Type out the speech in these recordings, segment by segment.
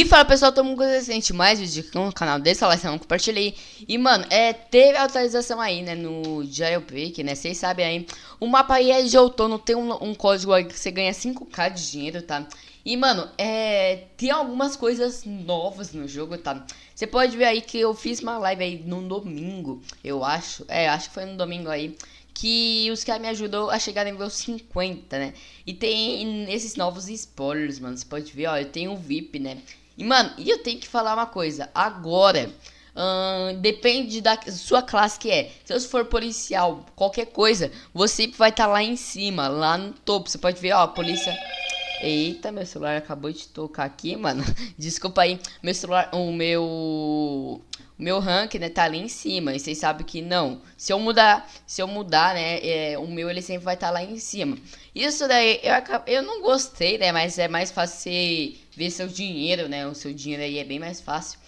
E fala pessoal, tamo com recente mais vídeo aqui no canal desse, lá não compartilhei. E mano, é, teve atualização aí, né, no Jailbreak, né, vocês sabem aí. O mapa aí é de outono, tem um, um código aí que você ganha 5k de dinheiro, tá? E mano, é, tem algumas coisas novas no jogo, tá? Você pode ver aí que eu fiz uma live aí no domingo, eu acho. É, acho que foi no domingo aí que os caras me ajudou a chegar no nível 50, né? E tem esses novos spoilers, mano. Você pode ver, ó, eu tenho o VIP, né? E, mano, e eu tenho que falar uma coisa. Agora, hum, depende da sua classe que é. Se você for policial, qualquer coisa, você vai estar tá lá em cima, lá no topo. Você pode ver, ó, a polícia... Eita, meu celular acabou de tocar aqui, mano. Desculpa aí. Meu celular, o meu o meu rank, né, tá ali em cima. E vocês sabem que não. Se eu mudar, se eu mudar, né, é, o meu ele sempre vai estar tá lá em cima. Isso daí eu eu não gostei, né, mas é mais fácil você ver seu dinheiro, né? O seu dinheiro aí é bem mais fácil.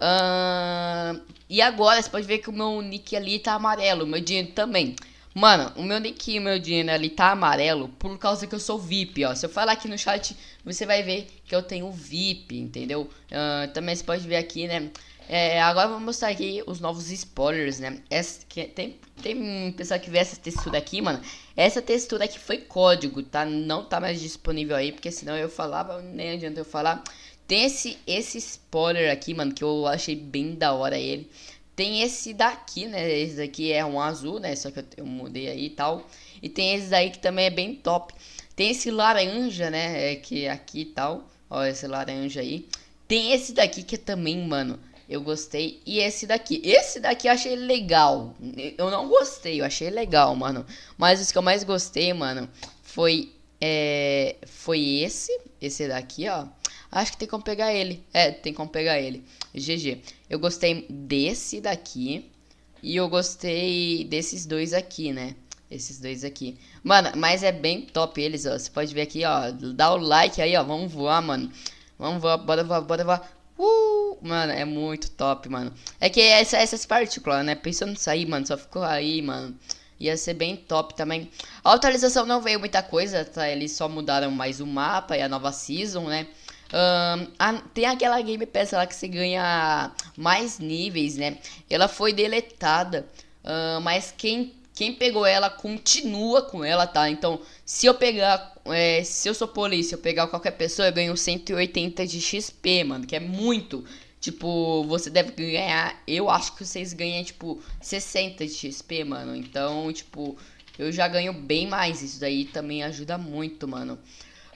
Uh, e agora você pode ver que o meu nick ali tá amarelo, meu dinheiro também. Mano, o meu link o meu dinheiro ali tá amarelo por causa que eu sou VIP, ó. Se eu falar aqui no chat, você vai ver que eu tenho VIP, entendeu? Uh, também você pode ver aqui, né? É, agora eu vou mostrar aqui os novos spoilers, né? Essa, que, é, tem, tem pessoal que vê essa textura aqui, mano. Essa textura aqui foi código, tá? Não tá mais disponível aí, porque senão eu falava, nem adianta eu falar. Tem esse, esse spoiler aqui, mano, que eu achei bem da hora ele. Tem esse daqui, né? Esse daqui é um azul, né? Só que eu, eu mudei aí e tal. E tem esse daí que também é bem top. Tem esse laranja, né? É que é aqui e tal. Ó, esse laranja aí. Tem esse daqui que é também, mano, eu gostei. E esse daqui. Esse daqui eu achei legal. Eu não gostei, eu achei legal, mano. Mas os que eu mais gostei, mano, foi. É, foi esse. Esse daqui, ó. Acho que tem como pegar ele. É, tem como pegar ele. GG. Eu gostei desse daqui. E eu gostei desses dois aqui, né? Esses dois aqui. Mano, mas é bem top eles, ó. Você pode ver aqui, ó. Dá o like aí, ó. Vamos voar, mano. Vamos voar, bora voar, bora voar. Uh, mano, é muito top, mano. É que essa, essas partículas, né? Pensando nisso aí, mano, só ficou aí, mano. Ia ser bem top também. A atualização não veio muita coisa, tá? Eles só mudaram mais o mapa e a nova season, né? a, tem aquela Game Pass lá que você ganha mais níveis, né? Ela foi deletada, uh, mas quem, quem pegou ela continua com ela, tá? Então, se eu pegar, é, se eu sou polícia, eu pegar qualquer pessoa, eu ganho 180 de XP, mano, que é muito. Tipo, você deve ganhar, eu acho que vocês ganham, tipo, 60 de XP, mano. Então, tipo, eu já ganho bem mais. Isso daí também ajuda muito, mano.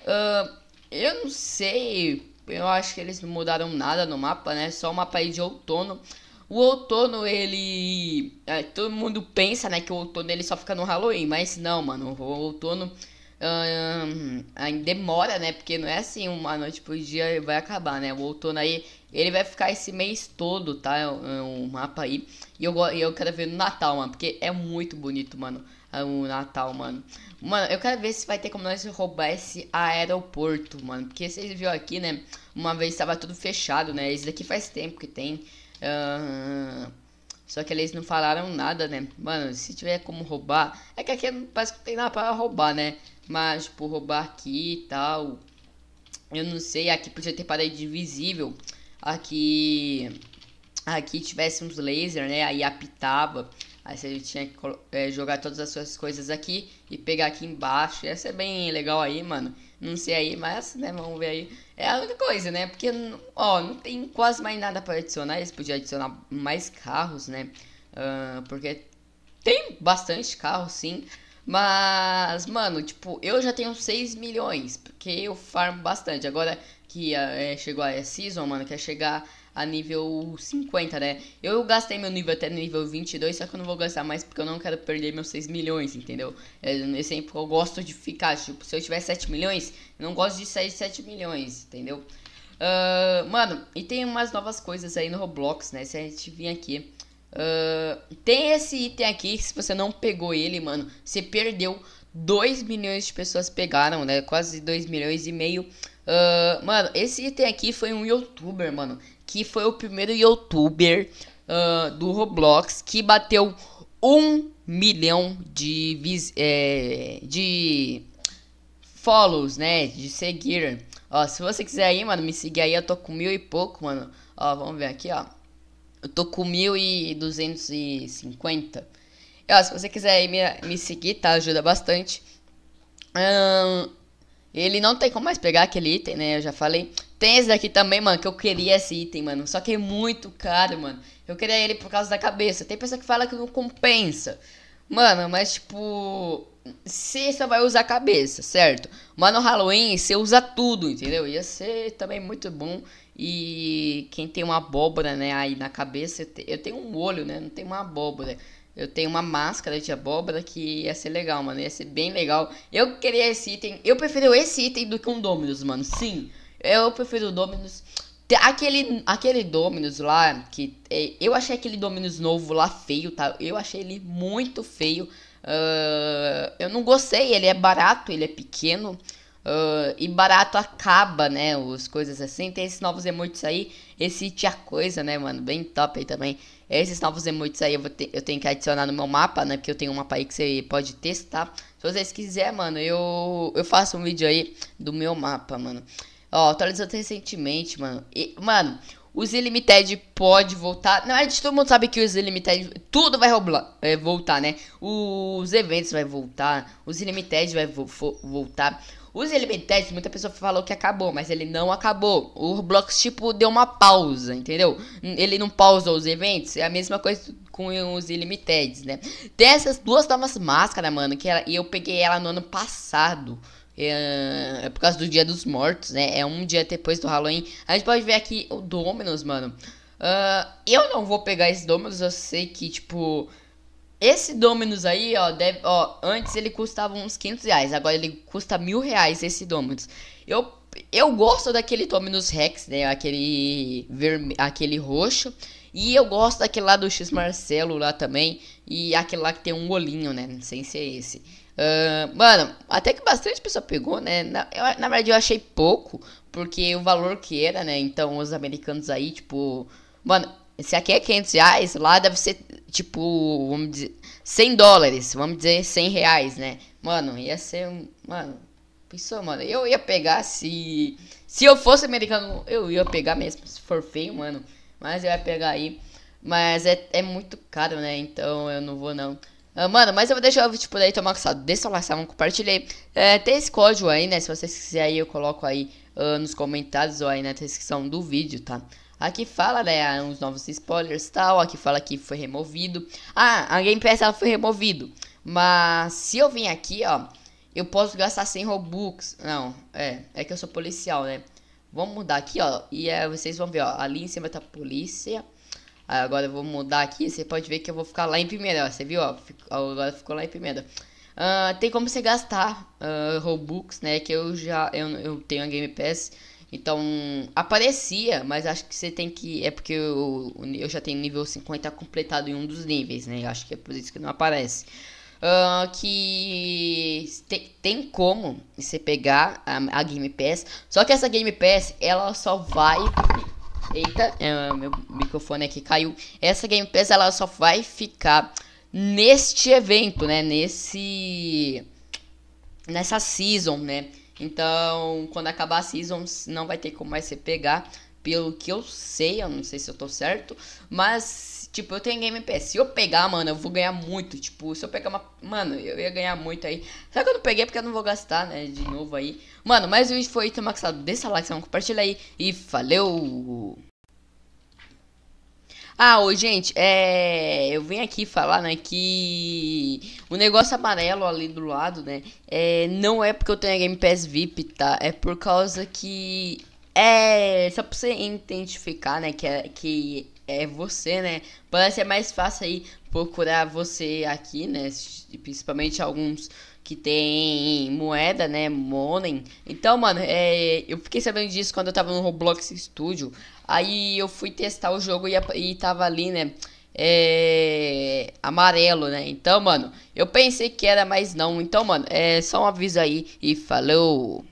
Uh, eu não sei. Eu acho que eles não mudaram nada no mapa, né? Só o mapa aí de outono. O outono, ele. É, todo mundo pensa, né? Que o outono ele só fica no Halloween. Mas não, mano. O outono Hum, demora, né? Porque não é assim uma noite por dia vai acabar, né? O outono aí, ele vai ficar esse mês todo, tá? O, é o é mapa aí. E eu, eu quero ver no Natal, mano. Porque é muito bonito, mano. O Natal, mano. Mano, eu quero ver se vai ter como nós roubar esse aeroporto, mano. Porque vocês viram aqui, né? Uma vez estava tudo fechado, né? Isso daqui faz tempo que tem. Uh, só que eles não falaram nada, né? Mano, se tiver como roubar. É que aqui parece que não tem nada pra roubar, né? Mas, tipo, roubar aqui e tal. Eu não sei. Aqui podia ter parede invisível. Aqui. Aqui tivesse uns laser, né? Aí apitava. Aí você tinha que é, jogar todas as suas coisas aqui e pegar aqui embaixo. Essa é bem legal aí, mano. Não sei aí, mas, né, vamos ver aí. É a única coisa, né? Porque, ó, não tem quase mais nada para adicionar. Eles podiam adicionar mais carros, né? Uh, porque tem bastante carro, sim. Mas, mano, tipo, eu já tenho 6 milhões. Porque eu farmo bastante. Agora que é, chegou a season, mano, quer chegar a nível 50, né? Eu gastei meu nível até nível 22, só que eu não vou gastar mais porque eu não quero perder meus 6 milhões, entendeu? É, eu, sempre eu gosto de ficar, tipo, se eu tiver 7 milhões, eu não gosto de sair 7 milhões, entendeu? Uh, mano, e tem umas novas coisas aí no Roblox, né? Se a gente vir aqui. Uh, tem esse item aqui que se você não pegou ele, mano, você perdeu. 2 milhões de pessoas pegaram, né? Quase 2 milhões e meio. Uh, mano, esse item aqui foi um youtuber, mano que foi o primeiro youtuber uh, do Roblox que bateu um milhão de, vis é, de follows, né? De seguir. Ó, se você quiser aí, mano, me seguir aí, eu tô com mil e pouco, mano. Ó, vamos ver aqui, ó. Eu tô com mil e duzentos e cinquenta. Ó, se você quiser aí me, me seguir, tá? Ajuda bastante. Um, ele não tem como mais pegar aquele item, né? Eu já falei. Tem esse daqui também, mano, que eu queria esse item, mano. Só que é muito caro, mano. Eu queria ele por causa da cabeça. Tem pessoa que fala que não compensa. Mano, mas tipo. Você só vai usar a cabeça, certo? Mas no Halloween você usa tudo, entendeu? Ia ser também muito bom. E quem tem uma abóbora, né, aí na cabeça, eu tenho um olho, né? Não tem uma abóbora. Eu tenho uma máscara de abóbora que ia ser legal, mano. Ia ser bem legal. Eu queria esse item. Eu prefiro esse item do que um Dominus, mano. Sim. Eu prefiro o Dominus. Aquele, aquele Dominus lá, que é, eu achei aquele Dominus novo lá feio, tá? Eu achei ele muito feio. Uh, eu não gostei, ele é barato, ele é pequeno. Uh, e barato acaba, né? Os coisas assim. Tem esses novos emotes aí. Esse tia coisa, né, mano? Bem top aí também. Esses novos emotes aí eu, vou ter, eu tenho que adicionar no meu mapa, né? Porque eu tenho um mapa aí que você pode testar. Se vocês quiserem, mano, eu, eu faço um vídeo aí do meu mapa, mano. Ó, atualizou recentemente, mano. E, mano, os Limited pode voltar. Na verdade, todo mundo sabe que os Limited. Tudo vai roblar, é, voltar, né? Os eventos vai voltar. Os Limited vai vo voltar. Os Limited, muita pessoa falou que acabou, mas ele não acabou. O Roblox, tipo, deu uma pausa, entendeu? Ele não pausa os eventos. É a mesma coisa com os Limited, né? Tem essas duas novas máscaras, mano, que ela, eu peguei ela no ano passado. É, é, por causa do Dia dos Mortos, né? É um dia depois do Halloween. A gente pode ver aqui o Dominus, mano. Uh, eu não vou pegar esse Dominus, eu sei que, tipo... Esse Dominus aí, ó, deve, ó, antes ele custava uns 500 reais, agora ele custa mil reais esse Dominus. Eu, eu gosto daquele Dominus Rex, né, aquele, verme, aquele roxo, e eu gosto daquele lá do X Marcelo lá também, e aquele lá que tem um olhinho, né, sem ser esse. Uh, mano, até que bastante pessoa pegou, né? Na, eu, na verdade, eu achei pouco, porque o valor que era, né? Então, os americanos aí, tipo. Mano, esse aqui é 500 reais, lá deve ser, tipo, vamos dizer, 100 dólares, vamos dizer 100 reais, né? Mano, ia ser um. Mano, pensou, mano? Eu ia pegar se. Se eu fosse americano, eu ia pegar mesmo, se for feio, mano. Mas eu ia pegar aí. Mas é, é muito caro, né? Então eu não vou, não. Uh, mano, mas eu vou deixar o vídeo por aí, tomar gostado, deixa eu like, sabe? compartilhar. É, tem esse código aí, né? Se vocês quiserem eu coloco aí uh, nos comentários ou aí na descrição do vídeo, tá? Aqui fala, né, ah, uns novos spoilers e tal, aqui fala que foi removido. Ah, a Game Pass ela foi removido, mas se eu vim aqui, ó, eu posso gastar 100 Robux. Não, é, é que eu sou policial, né? Vamos mudar aqui, ó, e é, vocês vão ver, ó, ali em cima tá polícia... Agora eu vou mudar aqui, você pode ver que eu vou ficar lá em primeira, ó, você viu? Ó, fico, agora ficou lá em primeira. Uh, tem como você gastar uh, Robux, né? Que eu já eu, eu tenho a Game Pass, então aparecia, mas acho que você tem que. É porque eu, eu já tenho nível 50 completado em um dos níveis, né? Acho que é por isso que não aparece. Uh, que tem, tem como você pegar a, a Game Pass, só que essa Game Pass ela só vai Eita, é, é, meu microfone aqui caiu. Essa Game Pass ela só vai ficar neste evento, né? Nesse. Nessa season, né? Então, quando acabar a season, não vai ter como mais você pegar. Pelo que eu sei, eu não sei se eu tô certo. Mas Tipo, eu tenho Game Pass. Se eu pegar, mano, eu vou ganhar muito. Tipo, se eu pegar uma. Mano, eu ia ganhar muito aí. Só que eu não peguei porque eu não vou gastar, né? De novo aí. Mano, mas o vídeo foi tão maxado. Deixa like, não compartilha aí. E valeu! Ah, ô, gente, é... eu vim aqui falar, né, que o negócio amarelo ali do lado, né, é... não é porque eu tenho Game Pass VIP, tá? É por causa que... É, só pra você identificar, né, que, é... que é você, né? Parece é mais fácil aí procurar você aqui, né? Principalmente alguns que tem moeda, né? Monem. Então, mano, é, eu fiquei sabendo disso quando eu tava no Roblox Studio. Aí eu fui testar o jogo e, e tava ali, né? É, amarelo, né? Então, mano, eu pensei que era, mas não. Então, mano, é só um aviso aí e falou!